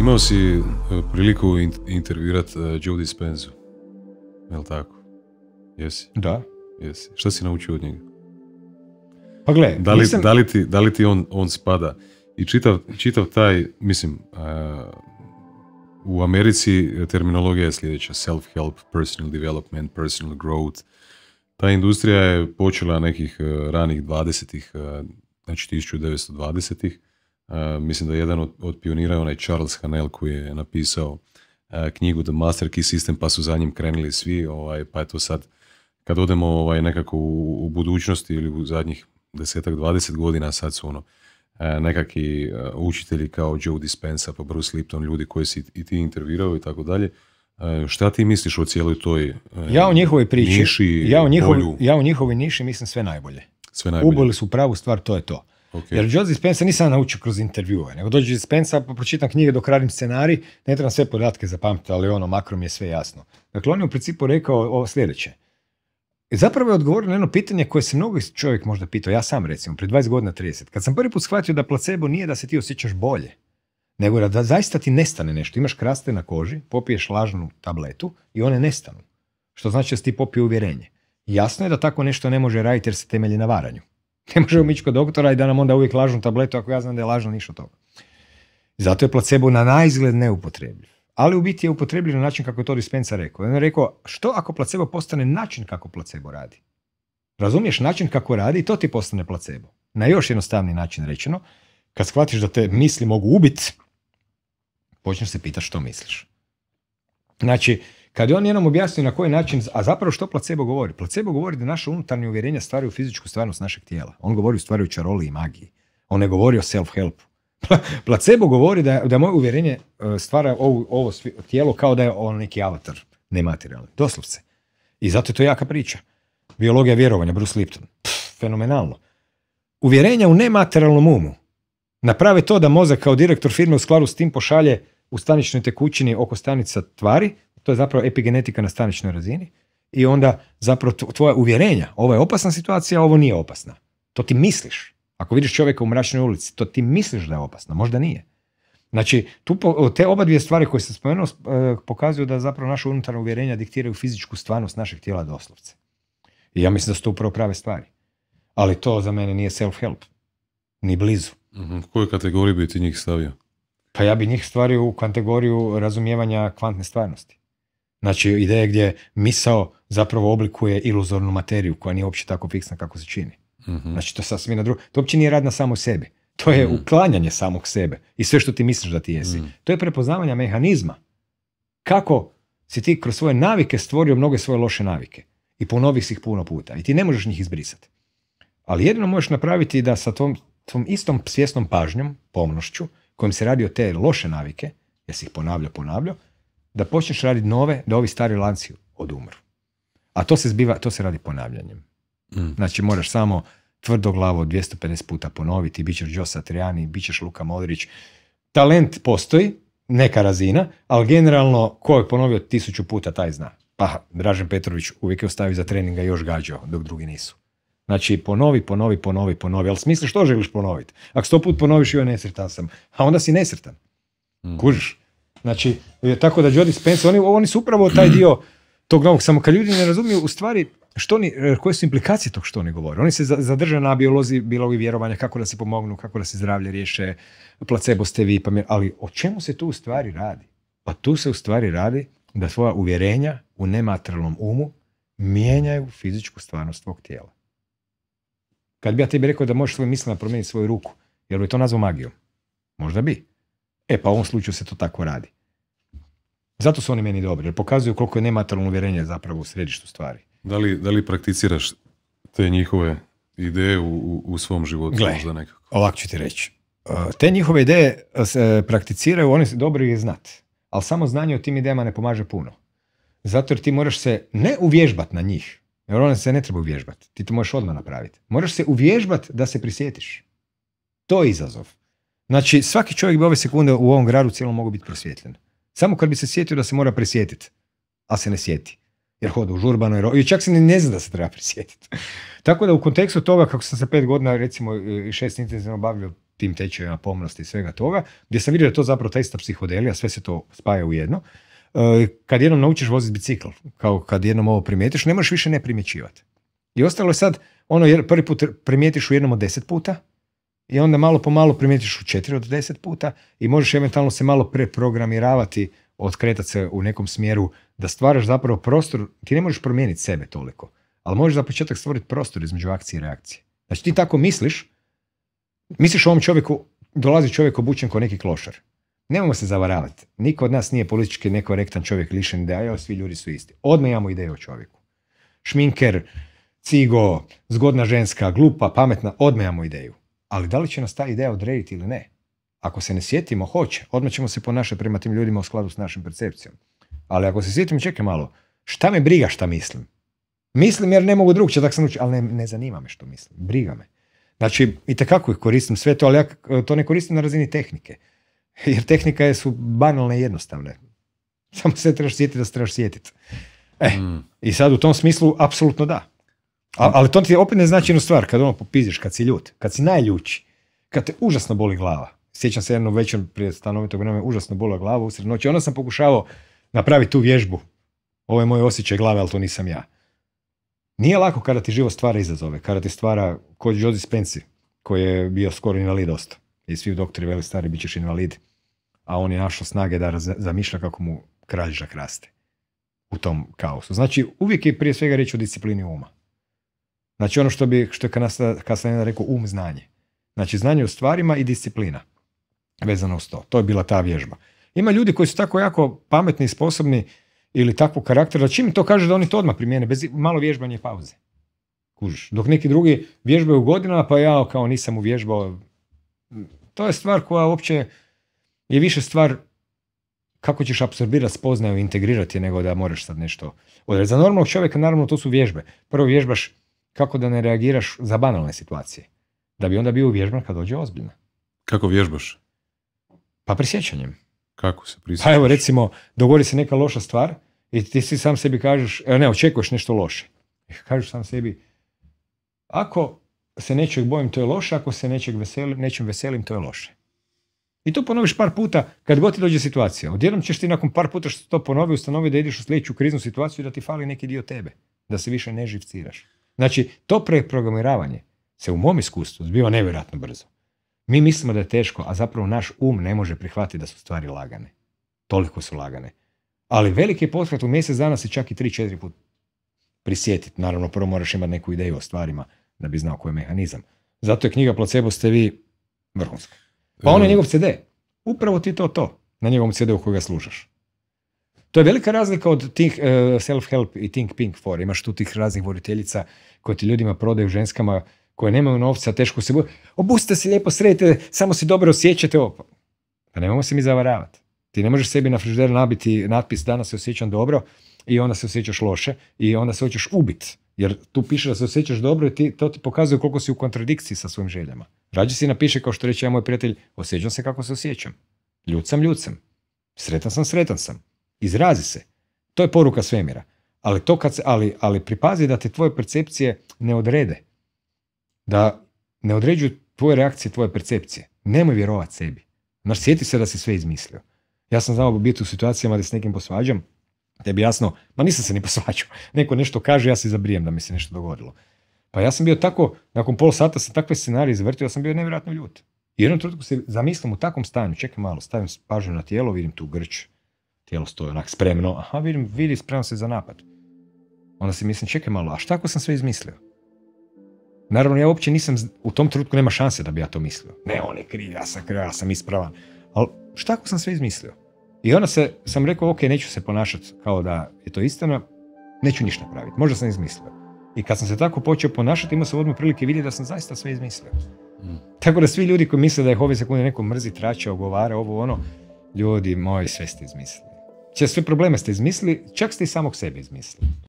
Imao si e, priliku intervjuirati e, Judy Spenzu, je tako? Jesi? Da. Jesi. Šta si naučio od njega? Pa gle, da li, da li ti, ti on, on, spada? I čitav, taj, mislim, e, u Americi terminologija je sljedeća. Self-help, personal development, personal growth. Ta industrija je počela nekih ranih 20-ih, znači 1920-ih E, mislim da je jedan od, od pionira onaj Charles Hanel koji je napisao e, knjigu The Master Key System pa su za njim krenuli svi, ovaj, pa je sad kad odemo ovaj, nekako u, u budućnosti ili u zadnjih desetak, dvadeset godina sad su ono e, nekakvi učitelji kao Joe Dispenza pa Bruce Lipton, ljudi koji si i ti intervirao i tako dalje. Šta ti misliš o cijeloj toj ja u njihovoj priči, niši, ja u njihovoj, ja u njihovoj niši mislim sve najbolje. Sve najbolje. su pravu stvar, to je to. Okay. Jer Joe Dispenza nisam naučio kroz intervjue, nego dođe Dispenza, pa pročitam knjige dok radim scenarij, ne trebam sve podatke zapamtiti, ali ono, makro mi je sve jasno. Dakle, on je u principu rekao ovo sljedeće. Zapravo je odgovorio na jedno pitanje koje se mnogo čovjek možda pitao, ja sam recimo, prije 20 godina 30, kad sam prvi put shvatio da placebo nije da se ti osjećaš bolje, nego da, da zaista ti nestane nešto. Imaš kraste na koži, popiješ lažnu tabletu i one nestanu. Što znači da si ti popio uvjerenje. Jasno je da tako nešto ne može raditi jer se temelji na varanju. Ne možemo ići kod doktora i da nam onda uvijek lažnu tabletu ako ja znam da je lažno ništa toga. Zato je placebo na najizgled neupotrebljiv. Ali u biti je upotrebljiv na način kako je to Dispensa rekao. On je rekao, što ako placebo postane način kako placebo radi? Razumiješ način kako radi i to ti postane placebo. Na još jednostavni način rečeno, kad shvatiš da te misli mogu ubiti, počneš se pitati što misliš. Znači, kad je on jednom objasnio na koji način, a zapravo što placebo govori? Placebo govori da naše unutarnje uvjerenja stvaraju fizičku stvarnost našeg tijela. On govori u stvari roli čaroli i magiji. On ne govori o self-helpu. placebo govori da, da moje uvjerenje e, stvara ovo, tijelo kao da je on neki avatar nematerijalni. Doslovce. I zato je to jaka priča. Biologija vjerovanja, Bruce Lipton. fenomenalno. Uvjerenja u nematerijalnom umu naprave to da mozak kao direktor firme u skladu s tim pošalje u staničnoj tekućini oko stanica tvari, to je zapravo epigenetika na staničnoj razini, i onda zapravo tvoje uvjerenja, ovo je opasna situacija, ovo nije opasna. To ti misliš. Ako vidiš čovjeka u mračnoj ulici, to ti misliš da je opasna, možda nije. Znači, tu te oba dvije stvari koje sam spomenuo e, pokazuju da zapravo naše unutarnje uvjerenja diktiraju fizičku stvarnost našeg tijela doslovce. I ja mislim da su to upravo prave stvari. Ali to za mene nije self-help. Ni blizu. Mhm, uh-huh. Koju bi ti njih stavio? Pa ja bi njih stvario u kategoriju razumijevanja kvantne stvarnosti. Znači ideje gdje misao zapravo oblikuje iluzornu materiju koja nije uopće tako fiksna kako se čini. Mm-hmm. Znači to sasvim na drugo. To uopće nije rad na samo sebi. To je mhm. uklanjanje samog sebe i sve što ti misliš da ti jesi. Mhm. To je prepoznavanje mehanizma. Kako si ti kroz svoje navike stvorio mnoge svoje loše navike. I ponovi si ih puno puta. I ti ne možeš njih izbrisati. Ali jedino možeš napraviti da sa tom, tom istom svjesnom pažnjom, pomnošću, kojim se radi o te loše navike, ja si ih ponavljao, ponavljao, da počneš raditi nove, da ovi stari lanci odumru. A to se zbiva, to se radi ponavljanjem. Mm. Znači moraš samo glavo 250 puta ponoviti, bit ćeš Joe Satriani, bit ćeš Luka Modrić. Talent postoji, neka razina, ali generalno ko je ponovio tisuću puta taj zna. Pa Dražen Petrović uvijek je ostavio za treninga još gađao dok drugi nisu. Znači, ponovi, ponovi, ponovi, ponovi. Ali smisli što želiš ponoviti? Ako sto put ponoviš, joj nesretan sam. A onda si nesretan. Mm. Kužiš? Znači, tako da Jody Spencer, oni, su upravo taj dio tog novog. Samo kad ljudi ne razumiju, u stvari, što e, koje su implikacije tog što oni govore. Oni se zadrže na biolozi, biologi vjerovanja, kako da se pomognu, kako da se zdravlje riješe, placebo ste vi, pa ali o čemu se tu u stvari radi? Pa tu se u stvari radi da svoja uvjerenja u nematralnom umu mijenjaju fizičku stvarnost tvog tijela. Kad bi ja tebi rekao da možeš svoj mislima promijeniti svoju ruku, jer bi to nazvao magijom? Možda bi. E pa u ovom slučaju se to tako radi. Zato su oni meni dobri, jer pokazuju koliko je nematerno uvjerenje zapravo u središtu stvari. Da li, da li prakticiraš te njihove ideje u, u svom životu? Gle, ovako ću ti reći. E, te njihove ideje e, se prakticiraju, oni se dobro je znat. Ali samo znanje o tim idejama ne pomaže puno. Zato jer ti moraš se ne uvježbat na njih, jer one se ne treba uvježbati. Ti to možeš odmah napraviti. Moraš se uvježbati da se prisjetiš. To je izazov. Znači, svaki čovjek bi ove sekunde u ovom gradu cijelom mogao biti prosvjetljen. Samo kad bi se sjetio da se mora prisjetiti, a se ne sjeti. Jer hoda u žurbano, jer... i čak se ne, zna da se treba prisjetiti. Tako da u kontekstu toga, kako sam se pet godina, recimo šest intenzivno bavio tim tečajima pomnosti i svega toga, gdje sam vidio da to zapravo ta ista psihodelija, sve se to spaja u jedno, Eh, kad jednom naučiš voziti bicikl, kao kad jednom ovo primijetiš, ne možeš više ne primjećivati. I ostalo je sad, ono jer prvi put primijetiš u jednom od deset puta, i onda malo po malo primijetiš u četiri od deset puta i možeš eventualno se malo preprogramiravati, otkretati se u nekom smjeru, da stvaraš zapravo prostor, ti ne možeš promijeniti sebe toliko, ali možeš za početak stvoriti prostor između akcije i reakcije. Znači ti tako misliš, misliš o ovom čovjeku, dolazi čovjek obučen kao neki klošar. Nemojmo se zavaravati. Niko od nas nije politički nekorektan čovjek lišen ideja, svi ljudi su isti. Odmah imamo ideju o čovjeku. Šminker, cigo, zgodna ženska, glupa, pametna, odmah imamo ideju. Ali da li će nas ta ideja odrediti ili ne? Ako se ne sjetimo, hoće. Odmah ćemo se ponašati prema tim ljudima u skladu s našim percepcijom. Ali ako se sjetimo, čekaj malo, šta me briga šta mislim? Mislim jer ne mogu drugčije, tako sam učio, ali ne, zanima me što mislim, briga me. Znači, itekako ih koristim sve to, ali ja to ne koristim na razini tehnike. Jer tehnika je, su banalne i jednostavne. Samo se trebaš sjetiti da se trebaš sjetiti. E, mm. i sad u tom smislu apsolutno da. A, ali to ti opet ne znači jednu stvar, kad ono popiziš, kad si ljut, kad si najljuči, kad te užasno boli glava. Sjećam se jednom večer prije stanovitog vremena, užasno bola glava usred noći. Onda sam pokušavao napraviti tu vježbu. Ovo je moj osjećaj glave, ali to nisam ja. Nije lako kada ti život stvara izazove, kada ti stvara kod Jozi Spenci, koji je bio skoro invalid dosta i svi doktori veli stari bit ćeš invalid, a on je našao snage da zamišlja kako mu kralježak raste u tom kaosu. Znači, uvijek je prije svega riječ o disciplini uma. Znači, ono što bi, što je Kastanjena rekao, um znanje. Znači, znanje o stvarima i disciplina vezano uz to. To je bila ta vježba. Ima ljudi koji su tako jako pametni i sposobni ili takvog karaktera, da čim to kaže da oni to odmah primijene, bez malo vježbanje pauze. Kužiš. Dok neki drugi vježbaju godinama, pa ja kao nisam uvježbao to je stvar koja uopće je više stvar kako ćeš apsorbirati spoznaju i integrirati nego da moraš sad nešto odrediti. Za normalnog čovjeka naravno to su vježbe. Prvo vježbaš kako da ne reagiraš za banalne situacije. Da bi onda bio uvježban kad dođe ozbiljna. Kako vježbaš? Pa prisjećanjem. Kako se prisjećaš? Pa evo recimo, dogodi se neka loša stvar i ti si sam sebi kažeš, e, ne, očekuješ nešto loše. kažeš sam sebi, ako se nečeg bojim, to je loše, ako se nečeg veselim, nečem veselim, to je loše. I to ponoviš par puta kad god ti dođe situacija. Odjednom ćeš ti nakon par puta što to ponovi ustanovi da ideš u sljedeću kriznu situaciju i da ti fali neki dio tebe. Da se više ne živciraš. Znači, to preprogramiravanje se u mom iskustvu zbiva nevjerojatno brzo. Mi mislimo da je teško, a zapravo naš um ne može prihvatiti da su stvari lagane. Toliko su lagane. Ali veliki je pothvat u mjesec dana se čak i tri, četiri put prisjetiti. Naravno, prvo moraš imati neku ideju o stvarima da bi znao koji je mehanizam. Zato je knjiga Placebo ste vi vrhunska. Pa on je e. njegov CD. Upravo ti to to na njegovom CD-u koga slušaš. To je velika razlika od tih e, self-help i think pink for. Imaš tu tih raznih voditeljica koje ti ljudima prodaju ženskama koje nemaju novca, teško se bude. Obustite se lijepo, sredite, samo se dobro osjećate. Opa. Pa nemojmo se mi zavaravati. Ti ne možeš sebi na frižider nabiti natpis danas se osjećam dobro i onda se osjećaš loše i onda se hoćeš ubiti jer tu piše da se osjećaš dobro i ti, to ti pokazuje koliko si u kontradikciji sa svojim željama. Rađe si napiše, kao što reče ja moj prijatelj, osjećam se kako se osjećam. Ljud sam, ljud sam. Sretan sam, sretan sam. Izrazi se. To je poruka svemira. Ali, to kad se, ali, ali pripazi da te tvoje percepcije ne odrede. Da ne određuju tvoje reakcije, tvoje percepcije. Nemoj vjerovati sebi. Znaš, sjeti se da si sve izmislio. Ja sam znao biti u situacijama da s nekim posvađam, bi jasno, ma nisam se ni posvađao. Neko nešto kaže, ja se zabrijem da mi se nešto dogodilo. Pa ja sam bio tako, nakon pol sata sam takve scenarije izvrtio, ja sam bio nevjerojatno ljut. I jednom trenutku se zamislim u takvom stanju, čekaj malo, stavim pažnju na tijelo, vidim tu grč, tijelo stoje onak spremno, aha, vidim, vidi, spremno se za napad. Onda se mislim, čekaj malo, a šta ako sam sve izmislio? Naravno, ja uopće nisam, u tom trenutku nema šanse da bi ja to mislio. Ne, on je kriv, ja sam kriv, ja sam ispravan. Ali šta ako sam sve izmislio? I onda se, sam rekao, ok, neću se ponašati kao da je to istina, neću ništa napraviti, možda sam izmislio. I kad sam se tako počeo ponašati, imao sam odmah prilike vidjeti da sam zaista sve izmislio. Mm. Tako da svi ljudi koji misle da je ove sekunde neko mrzi, trače, ogovara, ovo ono, ljudi moji, sve ste izmislili. sve probleme ste izmislili, čak ste i samog sebe izmislili.